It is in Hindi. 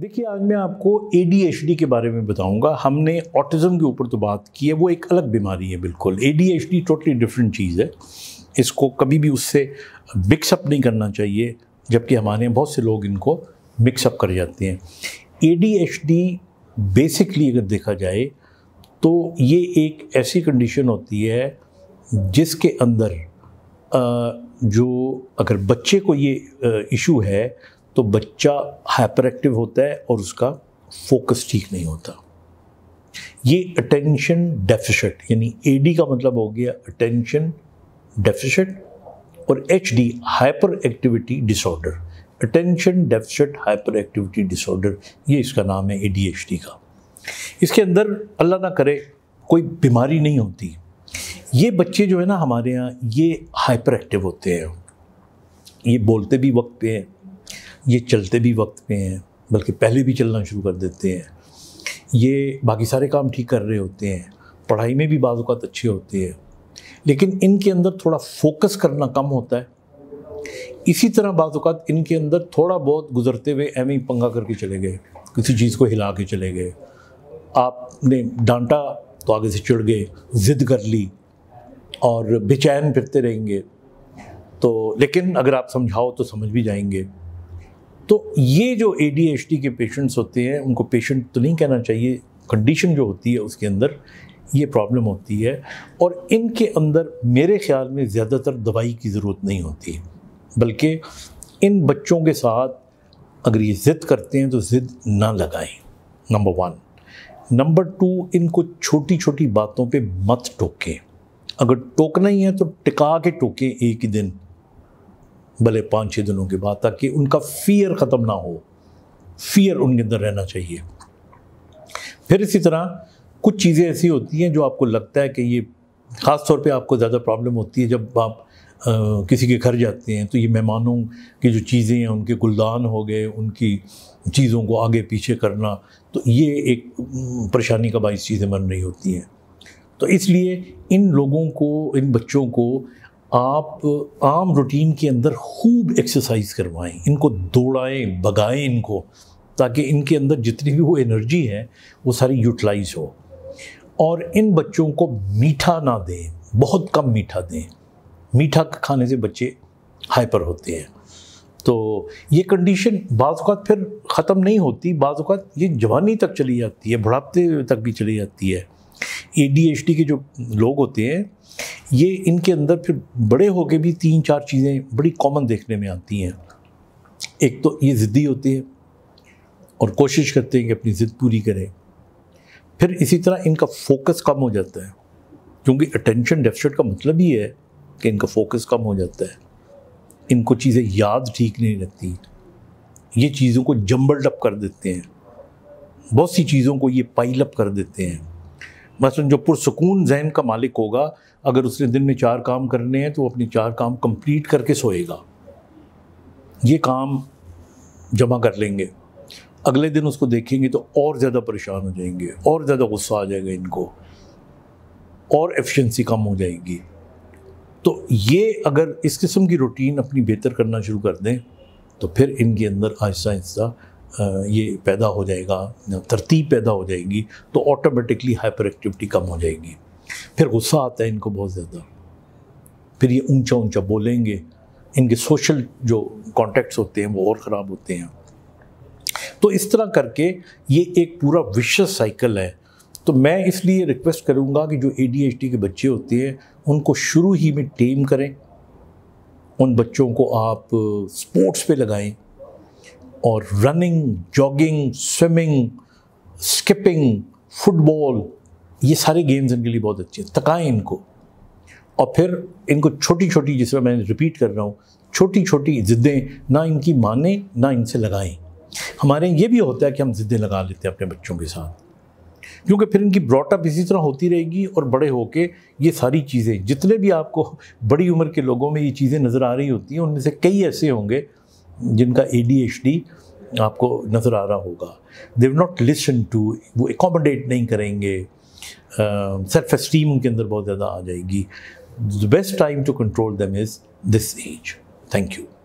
देखिए आज मैं आपको ए के बारे में बताऊंगा हमने ऑटिज़म के ऊपर तो बात की है वो एक अलग बीमारी है बिल्कुल ए टोटली डिफरेंट चीज़ है इसको कभी भी उससे मिक्सअप नहीं करना चाहिए जबकि हमारे यहाँ बहुत से लोग इनको मिक्सअप कर जाते हैं ए बेसिकली अगर देखा जाए तो ये एक ऐसी कंडीशन होती है जिसके अंदर जो अगर बच्चे को ये इशू है तो बच्चा हाइपर एक्टिव होता है और उसका फोकस ठीक नहीं होता ये अटेंशन डेफिशिट यानी एडी का मतलब हो गया अटेंशन डेफिशिट और H D hyper activity disorder attention deficit hyper activity disorder ये इसका नाम है ए डी एच डी का इसके अंदर अल्लाह ना करे कोई बीमारी नहीं होती ये बच्चे जो है ना हमारे यहाँ ये हाइपर एक्टिव होते हैं ये बोलते भी वक्त पे हैं ये चलते भी वक्त पे हैं बल्कि पहले भी चलना शुरू कर देते हैं ये बाकी सारे काम ठीक कर रहे होते हैं पढ़ाई में भी बाज़ात अच्छे होते हैं लेकिन इनके अंदर थोड़ा फोकस करना कम होता है इसी तरह बाज़ात इनके अंदर थोड़ा बहुत गुजरते हुए एम ही पंगा करके चले गए किसी चीज़ को हिला के चले गए आपने डांटा तो आगे से चिड़ गए ज़िद कर ली और बेचैन फिरते रहेंगे तो लेकिन अगर आप समझाओ तो समझ भी जाएंगे तो ये जो ए के पेशेंट्स होते हैं उनको पेशेंट तो नहीं कहना चाहिए कंडीशन जो होती है उसके अंदर ये प्रॉब्लम होती है और इनके अंदर मेरे ख्याल में ज़्यादातर दवाई की ज़रूरत नहीं होती बल्कि इन बच्चों के साथ अगर ये ज़िद करते हैं तो ज़िद ना लगाएं नंबर वन नंबर टू इनको छोटी छोटी बातों पे मत टोकें अगर टोकना ही है तो टिका के टोकें एक ही दिन भले पाँच छः दिनों के बाद ताकि उनका फियर ख़त्म ना हो फियर उनके अंदर रहना चाहिए फिर इसी तरह कुछ चीज़ें ऐसी होती हैं जो आपको लगता है कि ये ख़ास तौर पे आपको ज़्यादा प्रॉब्लम होती है जब आप आ, किसी के घर जाते हैं तो ये मेहमानों की जो चीज़ें हैं उनके गुलदान हो गए उनकी चीज़ों को आगे पीछे करना तो ये एक परेशानी का बाईस चीज़ें बन रही होती हैं तो इसलिए इन लोगों को इन बच्चों को आप आम रूटीन के अंदर खूब एक्सरसाइज करवाएं इनको दौड़ाएं भगाएं इनको ताकि इनके अंदर जितनी भी वो एनर्जी है वो सारी यूटिलाइज हो और इन बच्चों को मीठा ना दें बहुत कम मीठा दें मीठा खाने से बच्चे हाइपर होते हैं तो ये कंडीशन बाज़ात फिर ख़त्म नहीं होती बाज़ात ये जवानी तक चली जाती है बुढ़ापे तक भी चली जाती है ए डी एच डी के जो लोग होते हैं ये इनके अंदर फिर बड़े होके भी तीन चार चीज़ें बड़ी कॉमन देखने में आती हैं एक तो ये ज़िद्दी होती है और कोशिश करते हैं कि अपनी ज़िद्द पूरी करें फिर इसी तरह इनका फोकस कम हो जाता है क्योंकि अटेंशन डेफिसिट का मतलब ही है कि इनका फोकस कम हो जाता है इनको चीज़ें याद ठीक नहीं रहती ये चीज़ों को जम्बल्ड अप कर देते हैं बहुत सी चीज़ों को ये पाइलअप कर देते हैं मसलन जो पुरसकून जहन का मालिक होगा अगर उसने दिन में चार काम करने हैं तो वो अपने चार काम कंप्लीट करके सोएगा ये काम जमा कर लेंगे अगले दिन उसको देखेंगे तो और ज़्यादा परेशान हो जाएंगे और ज़्यादा गुस्सा आ जाएगा इनको और एफिशिएंसी कम हो जाएगी तो ये अगर इस किस्म की रूटीन अपनी बेहतर करना शुरू कर दें तो फिर इनके अंदर आहिस्ता आहिस्ता ये पैदा हो जाएगा तरतीब पैदा हो जाएगी तो ऑटोमेटिकली हाइपर एक्टिविटी कम हो जाएगी फिर गुस्सा आता है इनको बहुत ज़्यादा फिर ये ऊंचा ऊंचा बोलेंगे इनके सोशल जो कॉन्टेक्ट्स होते हैं वो और ख़राब होते हैं तो इस तरह करके ये एक पूरा विशस साइकिल है तो मैं इसलिए रिक्वेस्ट करूँगा कि जो ए के बच्चे होते हैं उनको शुरू ही में टेम करें उन बच्चों को आप स्पोर्ट्स पे लगाएं और running jogging swimming skipping football ये सारे गेम्स इनके लिए बहुत अच्छे हैं तकाएं इनको और फिर इनको छोटी छोटी जिस मैं रिपीट कर रहा हूँ छोटी छोटी ज़िद्दें ना इनकी माने ना इनसे लगाएं हमारे ये भी होता है कि हम ज़िद्दें लगा लेते हैं अपने बच्चों के साथ क्योंकि फिर इनकी ब्रॉटअप इसी तरह होती रहेगी और बड़े होके ये सारी चीज़ें जितने भी आपको बड़ी उम्र के लोगों में ये चीज़ें नज़र आ रही होती हैं उनमें से कई ऐसे होंगे जिनका ए डी डी एच आपको नज़र आ रहा होगा देव नॉट लिसन टू वो एकोमोडेट नहीं करेंगे सेल्फ एस्टीम उनके अंदर बहुत ज़्यादा आ जाएगी the best time to control them is this age thank you